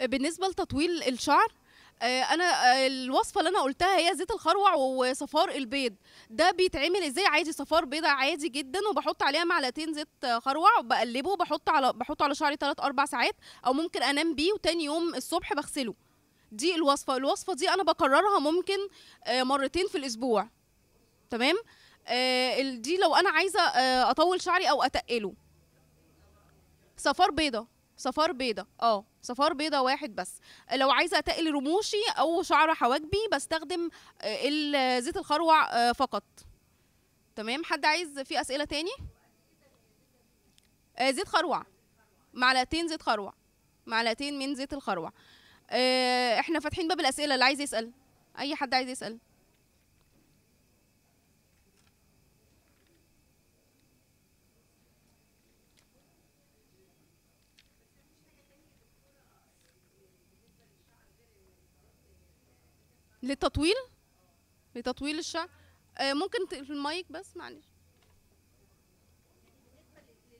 بالنسبه لتطويل الشعر آه، انا آه، الوصفه اللي انا قلتها هي زيت الخروع وصفار البيض ده بيتعمل ازاي عادي صفار بيضه عادي جدا وبحط عليها معلقتين زيت خروع وبقلبه وبحط على بحطه على شعري 3 4 ساعات او ممكن انام بيه وتاني يوم الصبح بغسله دي الوصفه الوصفه دي انا بكررها ممكن آه، مرتين في الاسبوع تمام دي لو انا عايزه اطول شعري او اتقله صفار بيضه صفار بيضة اه صفار بيضة واحد بس لو عايزة اتقل رموشي او شعر حواجبي بستخدم آه، زيت الخروع آه، فقط تمام حد عايز في اسئلة تاني آه، زيت خروع معلقتين زيت خروع معلقتين من زيت الخروع احنا فاتحين باب الاسئلة اللي عايز يسأل اي حد عايز يسأل للتطويل لتطويل الشعر آه ممكن في المايك بس معلش خفيف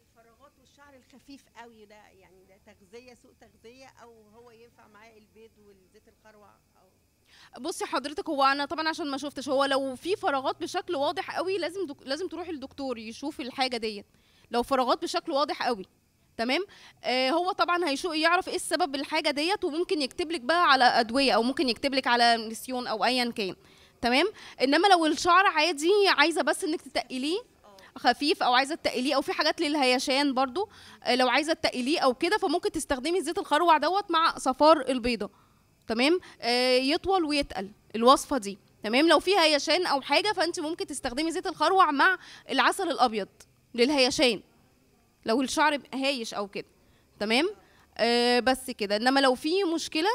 الخفيف قوي ده يعني ده تغذيه سوء تغذيه او هو ينفع معاه البيض والزيت القروع او بصي حضرتك هو انا طبعا عشان ما شفتش هو لو في فراغات بشكل واضح قوي لازم دك... لازم تروحي للدكتور يشوف الحاجه ديت لو فراغات بشكل واضح قوي تمام آه هو طبعا هيشوق يعرف ايه السبب الحاجه ديت وممكن يكتب لك بقى على ادويه او ممكن يكتب لك على نسيون او ايا كان تمام انما لو الشعر عادي عايزه بس انك تتقليه خفيف او عايزه تقليه او في حاجات للهيشان برضو آه، لو عايزه تقليه او كده فممكن تستخدمي زيت الخروع دوت مع صفار البيضه تمام آه يطول ويتقل الوصفه دي تمام لو في هيشان او حاجه فانت ممكن تستخدمي زيت الخروع مع العسل الابيض للهيشان لو الشعر هايش او كده تمام آه بس كده انما لو في مشكله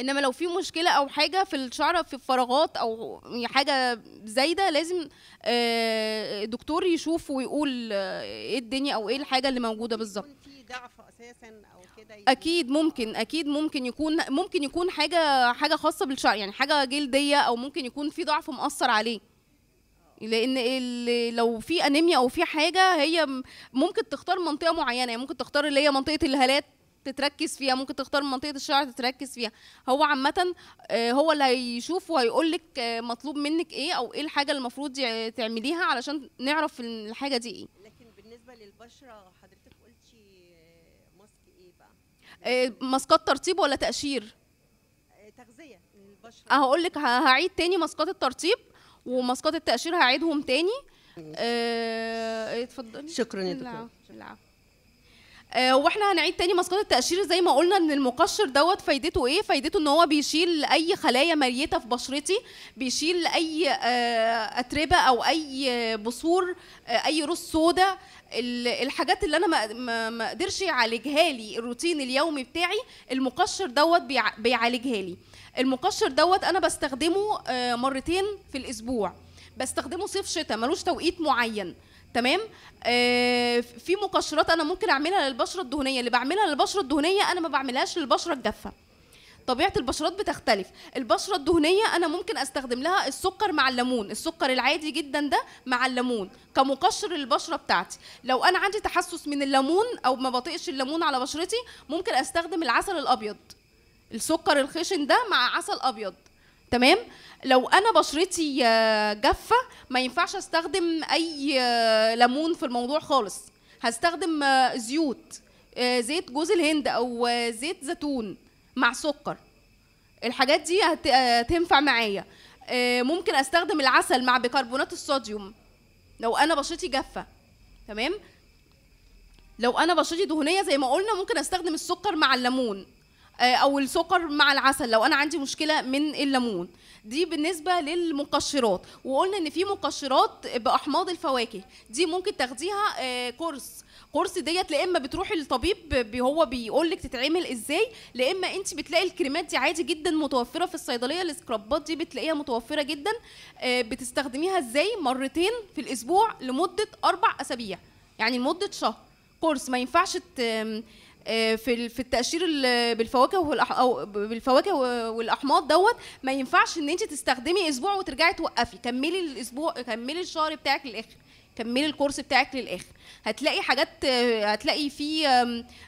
انما لو في مشكله او حاجه في الشعر في الفراغات او حاجه زايده لازم آه دكتور يشوف ويقول آه، ايه الدنيا او ايه الحاجه اللي موجوده بالظبط في ضعف اساسا او كده اكيد ممكن اكيد ممكن يكون ممكن يكون حاجه حاجه خاصه بالشعر يعني حاجه جلديه او ممكن يكون في ضعف مأثر عليه لان لو في انيميا او في حاجه هي ممكن تختار منطقه معينه يعني ممكن تختار اللي هي منطقه الهالات تتركز فيها ممكن تختار منطقه الشعر تتركز فيها هو عامه آه، هو اللي هيشوف وهيقول لك آه، مطلوب منك ايه او ايه الحاجه اللي المفروض تعمليها علشان نعرف الحاجه دي ايه لكن بالنسبه للبشره حضرتك قلتي آه، ماسك ايه بقى ماسكات ترطيب ولا تقشير تغذيه للبشره هقول لك هعيد تاني ماسكات الترطيب وماسكات التقشير هعيدهم تاني آه اتفضلي شكرا يا دكتور العفو آه، واحنا هنعيد تاني ماسكات التقشير زي ما قلنا ان المقشر دوت فايدته ايه فايدته ان هو بيشيل اي خلايا ميته في بشرتي بيشيل اي آه اتربه او اي آه، بثور آه اي روس سودا الحاجات اللي انا ما اقدرش يعالجها لي الروتين اليومي بتاعي المقشر دوت بيعالجها لي المقشر دوت انا بستخدمه آه، مرتين في الاسبوع بستخدمه صيف شتاء ملوش توقيت معين تمام آه، في مقشرات انا ممكن اعملها للبشره الدهنيه اللي بعملها للبشره الدهنيه انا ما بعملهاش للبشره الجافه طبيعه البشرات بتختلف البشره الدهنيه انا ممكن استخدم لها السكر مع الليمون السكر العادي جدا ده مع الليمون كمقشر للبشره بتاعتي لو انا عندي تحسس من الليمون او ما بطيقش الليمون على بشرتي ممكن استخدم العسل الابيض السكر الخشن ده مع عسل ابيض تمام لو انا بشرتي آه، جافه ما ينفعش استخدم اي آه، ليمون في الموضوع خالص هستخدم آه، زيوت زيت جوز الهند او زيت زيتون مع سكر الحاجات دي هتنفع معايا ممكن استخدم العسل مع بيكربونات الصوديوم لو انا بشرتي جافه تمام لو انا بشرتي دهنيه زي ما قلنا ممكن استخدم السكر مع الليمون آه، او السكر مع العسل لو انا عندي مشكله من الليمون دي بالنسبه للمقشرات وقلنا ان في مقشرات باحماض الفواكه دي ممكن تاخديها آه، كورس كورس ديت لا اما بتروحي للطبيب هو بيقول لك تتعمل ازاي لا اما انت بتلاقي الكريمات دي عادي جدا متوفره في الصيدليه السكرابات دي بتلاقيها متوفره جدا آه، بتستخدميها ازاي مرتين في الاسبوع لمده اربع اسابيع يعني لمده شهر كورس ما ينفعش آه، في في التقشير بالفواكه او بالفواكه والاحماض دوت ما ينفعش ان انت تستخدمي اسبوع وترجعي توقفي كملي الاسبوع كملي الشهر بتاعك للاخر كملي الكورس بتاعك للاخر هتلاقي حاجات هتلاقي فيه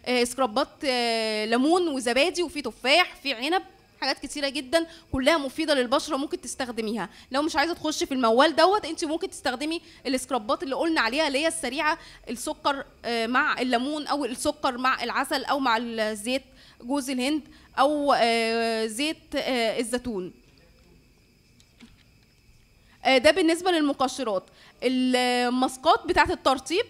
آه، سكربات آه، ليمون وزبادي وفي تفاح في عنب حاجات كتيره جدا كلها مفيده للبشره ممكن تستخدميها لو مش عايزه تخش في الموال دوت انت ممكن تستخدمي السكرابات اللي قلنا عليها اللي هي السريعه السكر آه، مع الليمون او السكر مع العسل او مع الزيت جوز الهند او آه، زيت آه، الزيتون ده بالنسبه للمقشرات الماسكات بتاعه الترطيب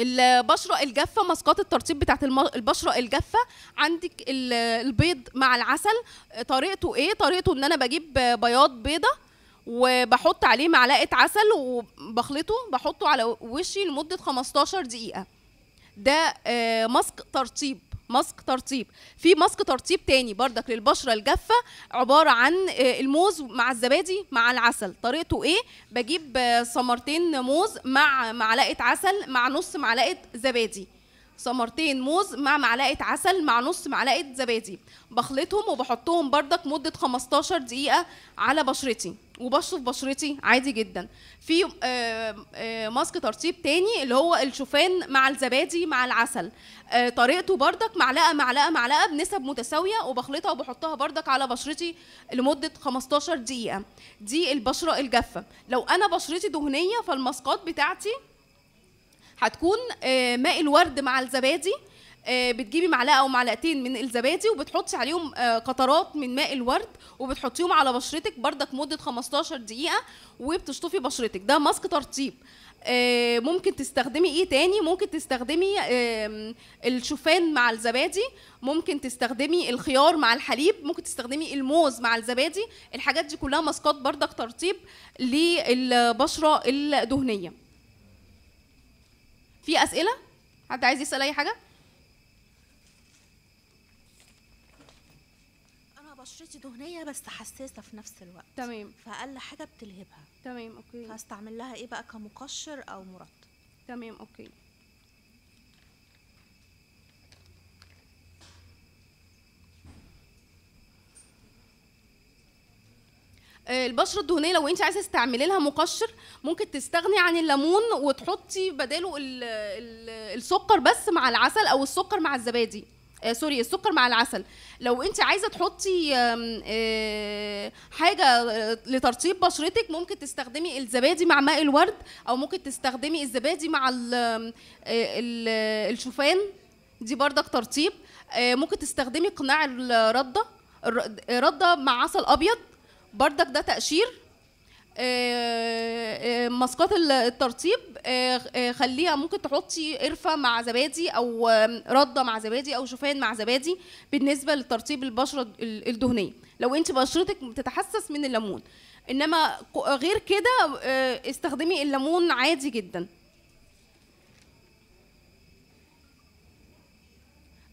البشره الجافه ماسكات الترطيب بتاعت البشره الجافه عندك البيض مع العسل طريقته ايه طريقته ان انا بجيب بياض بيضه وبحط عليه معلقه عسل وبخلطه بحطه على وشي لمده 15 دقيقه ده آه، ماسك ترطيب ماسك ترطيب في ماسك ترطيب تاني بردك للبشره الجافه عباره عن آه، الموز مع الزبادي مع العسل طريقته ايه بجيب ثمرتين آه، موز مع معلقه عسل مع نص معلقه زبادي سمرتين موز مع معلقه عسل مع نص معلقه زبادي بخلطهم وبحطهم بردك مده 15 دقيقه على بشرتي وبشطف بشرتي عادي جدا في ماسك ترطيب تاني اللي هو الشوفان مع الزبادي مع العسل آه، طريقته بردك معلقه معلقه معلقه بنسب متساويه وبخلطها وبحطها بردك على بشرتي لمده 15 دقيقه دي البشره الجافه لو انا بشرتي دهنيه فالماسكات بتاعتي هتكون آه، ماء الورد مع الزبادي آه، بتجيبي معلقه او معلقتين من الزبادي وبتحطي عليهم آه، قطرات من ماء الورد وبتحطيهم على بشرتك بردك مده 15 دقيقه وبتشطفي بشرتك ده ماسك ترطيب ممكن تستخدمي ايه تاني ممكن تستخدمي الشوفان مع الزبادي ممكن تستخدمي الخيار مع الحليب ممكن تستخدمي الموز مع الزبادي الحاجات دي كلها ماسكات بردك ترطيب للبشره الدهنيه في اسئله حد عايز يسال اي حاجه انا بشرتي دهنيه بس حساسه في نفس الوقت تمام فاقل حاجه بتلهبها تمام اوكي هستعمل لها ايه بقى كمقشر او مرطب تمام اوكي البشره الدهنيه لو انت عايزه تستعملي لها مقشر ممكن تستغني عن الليمون وتحطي بداله السكر بس مع العسل او السكر مع الزبادي آه سوري السكر مع العسل لو انت عايزه تحطي آه حاجه آه، لترطيب بشرتك ممكن تستخدمي الزبادي مع ماء الورد او ممكن تستخدمي الزبادي مع آه، آه، الشوفان دي بردك ترطيب ممكن تستخدمي قناع الرده الرده مع عسل ابيض بردك ده تقشير آه، آه، ماسكات الترطيب آه، خليها ممكن تحطي قرفه مع زبادي او رده مع زبادي او شوفان مع زبادي بالنسبه لترطيب البشره الدهنيه لو انت بشرتك بتتحسس من الليمون انما غير كده استخدمي الليمون عادي جدا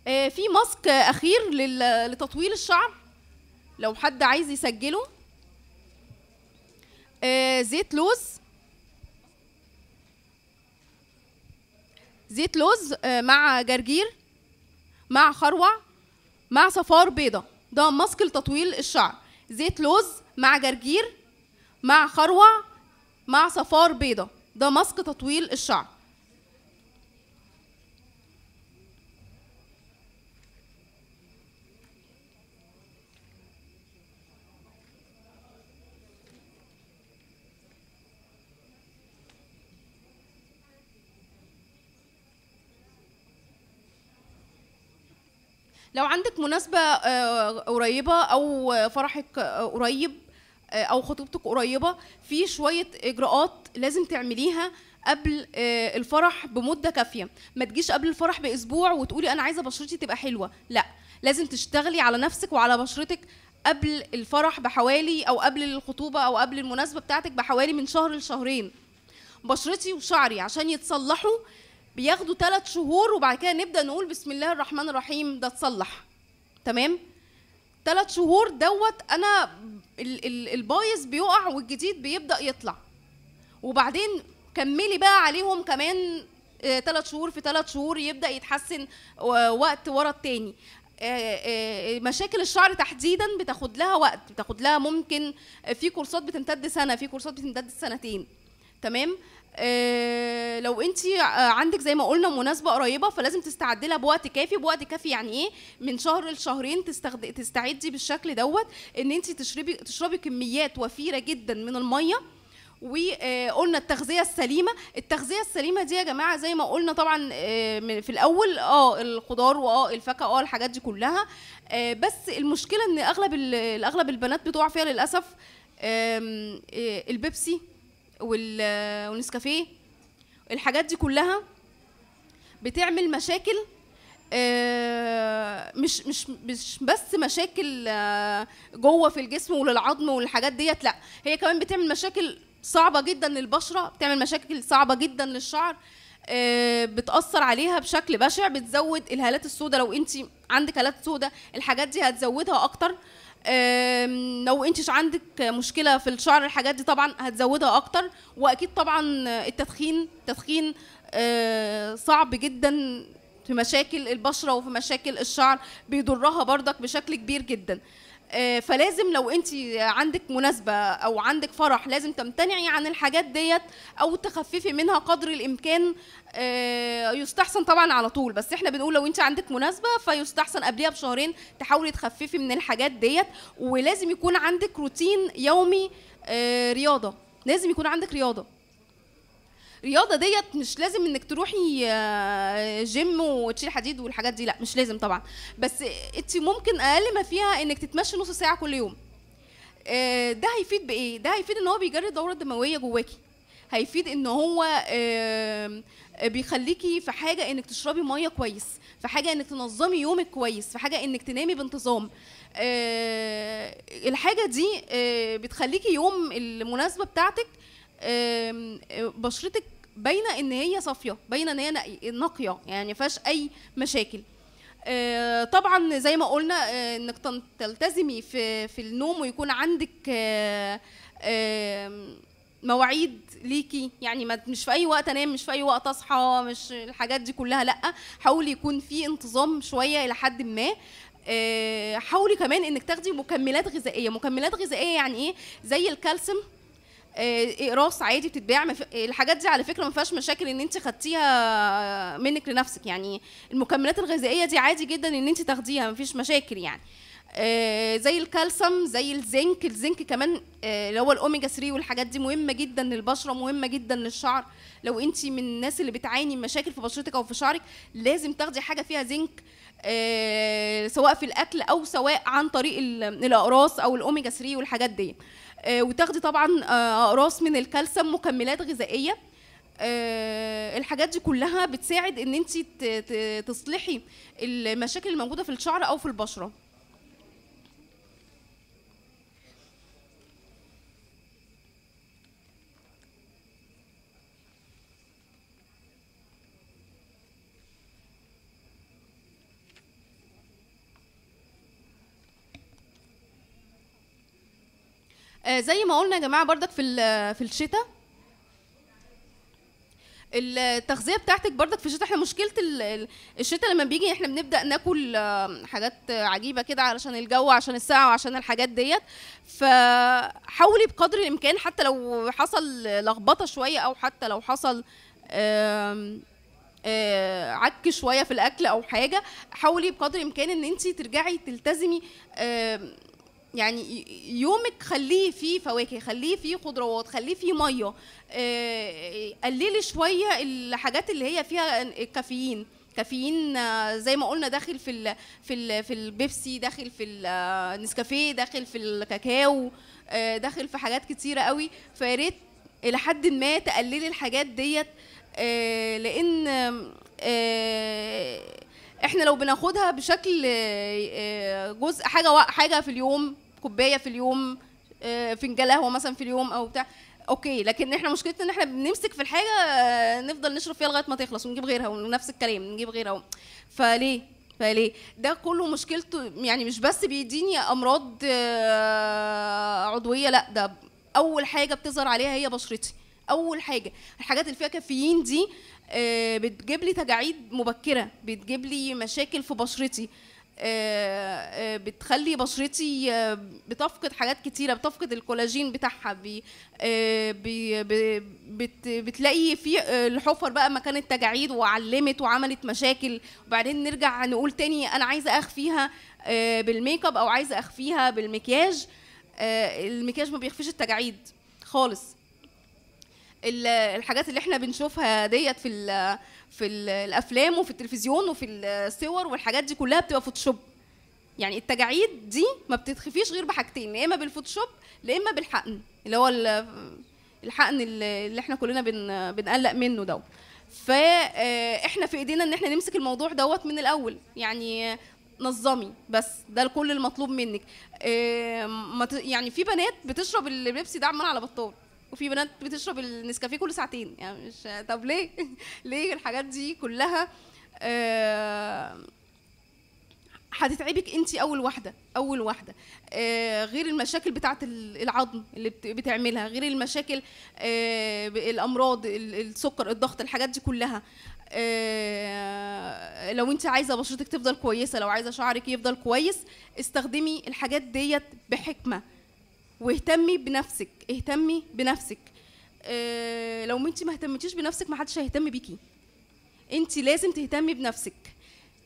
في ماسك اخير لتطويل الشعر لو حد عايز يسجله آه، زيت لوز زيت لوز آه، مع جرجير مع خروع مع صفار بيضة ده ماسك لتطويل الشعر زيت لوز مع جرجير مع خروع مع صفار بيضة ده ماسك تطويل الشعر لو عندك مناسبه آه، قريبه او فرحك آه، قريب آه، او خطوبتك قريبه في شويه اجراءات لازم تعمليها قبل الفرح بمده كافيه ما تجيش قبل الفرح باسبوع وتقولي انا عايزه بشرتي تبقى حلوه لا لازم تشتغلي على نفسك وعلى بشرتك قبل الفرح بحوالي او قبل الخطوبه او قبل المناسبه بتاعتك بحوالي من شهر لشهرين بشرتي وشعري عشان يتصلحوا بياخدوا ثلاث شهور وبعد كده نبدا نقول بسم الله الرحمن الرحيم ده اتصلح تمام ثلاث شهور دوت انا البايظ بيقع والجديد بيبدا يطلع وبعدين كملي بقى عليهم كمان ثلاث آه، شهور في ثلاث شهور يبدا يتحسن وقت ورا التاني آه، آه، مشاكل الشعر تحديدا بتاخد لها وقت بتاخد لها ممكن في كورسات بتمتد سنه في كورسات بتمتد سنتين تمام آه، لو انت آه، عندك زي ما قلنا مناسبه قريبه فلازم تستعدي لها بوقت كافي بوقت كافي يعني ايه من شهر لشهرين تستخد... تستعدي بالشكل دوت ان انت تشربي تشربي كميات وفيره جدا من الميه وقلنا آه، التغذيه السليمه التغذيه السليمه دي يا جماعه زي ما قلنا طبعا في الاول اه الخضار واه الفاكهه اه الحاجات دي كلها بس المشكله ان اغلب اغلب البنات بتقع فيها للاسف البيبسي والنسكافيه الحاجات دي كلها بتعمل مشاكل آه، مش مش مش بس مشاكل آه، جوه في الجسم وللعظم والحاجات ديت لا هي كمان بتعمل مشاكل صعبه جدا للبشره بتعمل مشاكل صعبه جدا للشعر آه، بتاثر عليها بشكل بشع بتزود الهالات السوداء لو انت عندك هالات سوداء الحاجات دي هتزودها اكتر لو انت عندك مشكله في الشعر الحاجات دي طبعا هتزودها اكتر واكيد طبعا التدخين التدخين آه، صعب جدا في مشاكل البشره وفي مشاكل الشعر بيضرها برضك بشكل كبير جدا آه، فلازم لو انت عندك مناسبه او عندك فرح لازم تمتنعي عن الحاجات ديت او تخففي منها قدر الامكان آه، يستحسن طبعا على طول بس احنا بنقول لو انت عندك مناسبه فيستحسن قبلها بشهرين تحاولي تخففي من الحاجات ديت ولازم يكون عندك روتين يومي آه، رياضه لازم يكون عندك رياضه الرياضه ديت مش لازم انك تروحي جيم آه، وتشيل حديد والحاجات دي لا مش لازم طبعا بس انت ممكن اقل ما فيها انك تتمشي نص ساعه كل يوم آه، ده هيفيد بايه ده هيفيد ان هو بيجري الدوره الدمويه جواكي هيفيد ان هو آه، بيخليكي في حاجه انك تشربي ميه كويس في حاجه انك تنظمي يومك كويس في حاجه انك تنامي بانتظام الحاجه دي بتخليكي يوم المناسبه بتاعتك آه، بشرتك باينه ان هي صافيه باينه ان هي نقيه يعني ما فيهاش اي مشاكل آه، طبعا زي ما قلنا آه، انك تلتزمي في في النوم ويكون عندك مواعيد ليكي يعني مش في اي وقت انام مش في اي وقت اصحى مش الحاجات دي كلها لا حاولي يكون في انتظام شويه الى حد ما حاولي كمان انك تاخدي مكملات غذائيه مكملات غذائيه يعني ايه زي الكالسيوم آه، اقراص عادي بتتباع الحاجات دي على فكره ما فيهاش مشاكل ان انت خدتيها منك لنفسك يعني المكملات الغذائيه دي عادي جدا ان انت تاخديها ما فيش مشاكل يعني آه، زي الكالسيوم زي الزنك الزنك كمان آه، اللي هو الاوميجا 3 والحاجات دي مهمه جدا للبشره مهمه جدا للشعر لو انت من الناس اللي بتعاني من مشاكل في بشرتك او في شعرك لازم تاخدي حاجه فيها زنك سواء في الاكل او سواء عن طريق الاقراص او الاوميجا 3 والحاجات دي آه، وتاخدي طبعا اقراص آه، من الكالسيوم مكملات غذائيه آه، الحاجات دي كلها بتساعد ان انت تصلحي المشاكل الموجوده في الشعر او في البشره آه زي ما قلنا يا جماعه بردك في في الشتاء التغذيه بتاعتك بردك في الشتاء احنا مشكله الشتاء لما بيجي احنا بنبدا ناكل آه، حاجات عجيبه كده علشان الجو عشان الساعه وعشان الحاجات ديت فحاولي بقدر الامكان حتى لو حصل لخبطه شويه او حتى لو حصل آه، عك شويه في الاكل او حاجه حاولي بقدر الامكان ان انت ترجعي تلتزمي آه يعني يومك خليه فيه فواكه خليه فيه خضروات خليه فيه ميه آه، قللي شويه الحاجات اللي هي فيها الكافيين كافيين آه، زي ما قلنا داخل في الـ في الـ في البيبسي داخل في النسكافيه آه، داخل في الكاكاو داخل في حاجات كتيره قوي فيا ريت الى حد ما تقللي الحاجات ديت لان احنا لو بناخدها بشكل جزء حاجه حاجه في اليوم كوبايه في اليوم آه، فنجان قهوه مثلا في اليوم او بتاع اوكي لكن احنا مشكلتنا ان احنا بنمسك في الحاجه آه، نفضل نشرب فيها لغايه ما تخلص ونجيب غيرها ونفس الكلام نجيب غيرها فليه فليه ده كله مشكلته يعني مش بس بيديني امراض آه، عضويه لا ده اول حاجه بتظهر عليها هي بشرتي اول حاجه الحاجات اللي فيها كافيين دي بتجيب لي تجاعيد مبكره بتجيب لي مشاكل في بشرتي آه، آه، بتخلي بشرتي آه، بتفقد حاجات كتيرة بتفقد الكولاجين بتاعها بي بتلاقي في الحفر بقى مكان التجاعيد وعلمت وعملت مشاكل وبعدين نرجع نقول تاني انا عايزة اخفيها بالميك اب او عايزة اخفيها بالمكياج المكياج ما بيخفيش التجاعيد خالص الحاجات اللي احنا بنشوفها ديت في في الافلام وفي التلفزيون وفي الصور والحاجات دي كلها بتبقى فوتوشوب يعني التجاعيد دي ما بتتخفيش غير بحاجتين يا اما بالفوتوشوب يا اما بالحقن اللي هو الحقن اللي احنا كلنا بن بنقلق منه دوت فاحنا آه، في ايدينا ان احنا نمسك الموضوع دوت من الاول يعني نظمي بس ده كل المطلوب منك آه، يعني في بنات بتشرب البيبسي ده عمال على بطال وفي بنات بتشرب النسكافيه كل ساعتين يعني مش طب ليه ليه الحاجات دي كلها آه، هتتعبك انت اول واحده اول واحده آه، غير المشاكل بتاعه العظم اللي بتعملها غير المشاكل آه، الامراض السكر الضغط الحاجات دي كلها لو انت عايزه بشرتك تفضل كويسه لو عايزه شعرك يفضل كويس استخدمي الحاجات ديت بحكمه واهتمي بنفسك اهتمي بنفسك اه لو انت ما اهتمتيش بنفسك ما حدش هيهتم بيكي انت لازم تهتمي بنفسك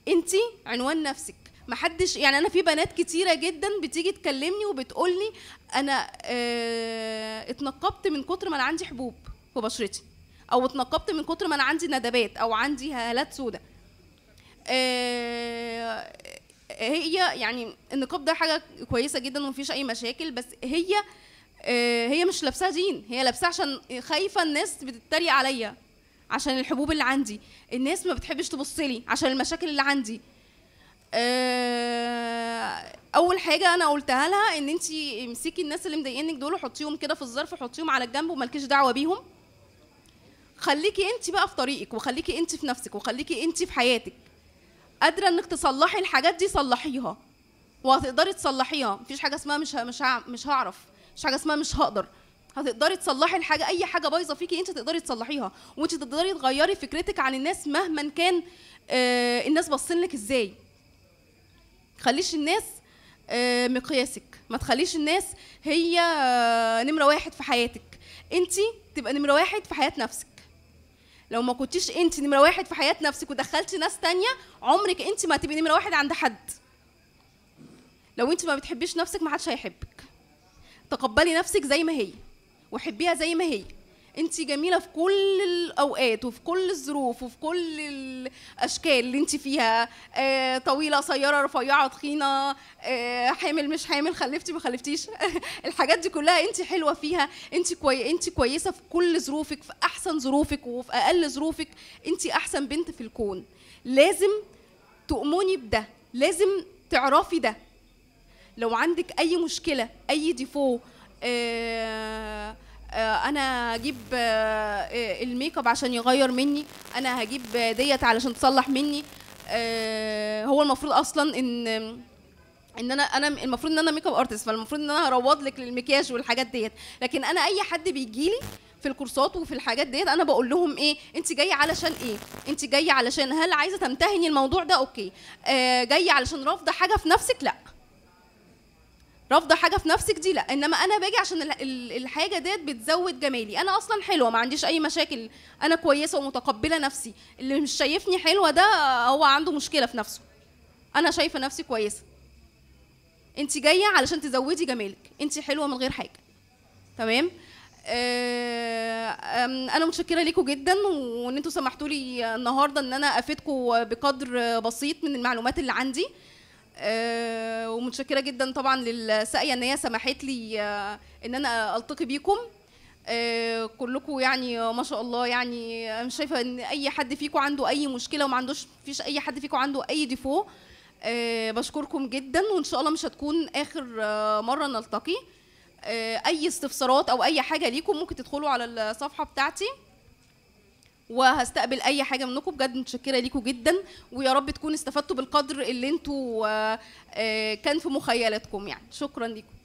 انت عنوان نفسك ما حدش يعني انا في بنات كتيره جدا بتيجي تكلمني وبتقولي انا اه اتنقبت من كتر ما انا عندي حبوب في بشرتي او اتنقبت من كتر ما انا عندي ندبات او عندي هالات سوداء اه هي يعني النقاب ده حاجه كويسه جدا ومفيش اي مشاكل بس هي آه، هي مش لابسه دين هي لابسه عشان خايفه الناس بتتريق عليا عشان الحبوب اللي عندي الناس ما بتحبش تبص لي عشان المشاكل اللي عندي آه، اول حاجه انا قلتها لها ان انت امسكي الناس اللي مضايقينك دول وحطيهم كده في الظرف وحطيهم على الجنب ومالكيش دعوه بيهم خليكي انت بقى في طريقك وخليكي انت في نفسك وخليكي انت في حياتك قادره انك تصلحي الحاجات دي صلحيها وهتقدري تصلحيها مفيش حاجه اسمها مش مش مش هعرف مش حاجه اسمها مش هقدر هتقدري تصلحي الحاجه اي حاجه بايظه فيكي انت تقدري تصلحيها وانت تقدري تغيري فكرتك عن الناس مهما كان آه الناس باصين لك ازاي خليش الناس آه مقياسك ما تخليش الناس هي آه نمره واحد في حياتك انت تبقى نمره واحد في حياه نفسك لو ما كنتيش انت نمره واحد في حياه نفسك ودخلتي ناس تانية عمرك انت ما هتبقي نمره واحد عند حد لو انت ما بتحبيش نفسك ما حدش هيحبك تقبلي نفسك زي ما هي وحبيها زي ما هي انت جميله في كل الاوقات وفي كل الظروف وفي كل الاشكال اللي انت فيها آه، طويله قصيره رفيعه تخينه آه، حامل مش حامل خلفتي ما خلفتيش الحاجات دي كلها انت حلوه فيها انت كوي انت كويسه في كل ظروفك في احسن ظروفك وفي اقل ظروفك انت احسن بنت في الكون لازم تؤمني بده لازم تعرفي ده لو عندك اي مشكله اي ديفو آه آه، انا هجيب آه، الميك اب عشان يغير مني انا هجيب ديت علشان تصلح مني آه، هو المفروض اصلا ان ان انا انا المفروض ان انا ميك اب ارتست فالمفروض ان انا هروض لك للمكياج والحاجات ديت لكن انا اي حد بيجي لي في الكورسات وفي الحاجات ديت انا بقول لهم ايه انت جايه علشان ايه انت جايه علشان هل عايزه تمتهني الموضوع ده اوكي جايه علشان رافضه حاجه في نفسك لا رافضه حاجه في نفسك دي لا انما انا باجي عشان الحاجه ديت بتزود جمالي انا اصلا حلوه ما عنديش اي مشاكل انا كويسه ومتقبله نفسي اللي مش شايفني حلوه ده هو عنده مشكله في نفسه انا شايفه نفسي كويسه انت جايه علشان تزودي جمالك انت حلوه من غير حاجه تمام آه، انا متشكره لكم جدا وان انتوا سمحتوا لي النهارده ان انا افيدكم بقدر بسيط من المعلومات اللي عندي آه، ومتشكره جدا طبعا للساقيه ان هي سمحت لي آه، ان انا التقي بيكم آه، كلكم يعني ما شاء الله يعني انا شايفه ان اي حد فيكم عنده اي مشكله وما عندوش فيش اي حد فيكم عنده اي ديفو بشكركم جدا وان شاء الله مش هتكون اخر مره نلتقي اي استفسارات او اي حاجه ليكم ممكن تدخلوا على الصفحه بتاعتي وهستقبل اي حاجه منكم بجد متشكره ليكم جدا ويا رب تكونوا استفدتوا بالقدر اللي انتوا آه، آه، كان في مخيلتكم يعني شكرا ليكم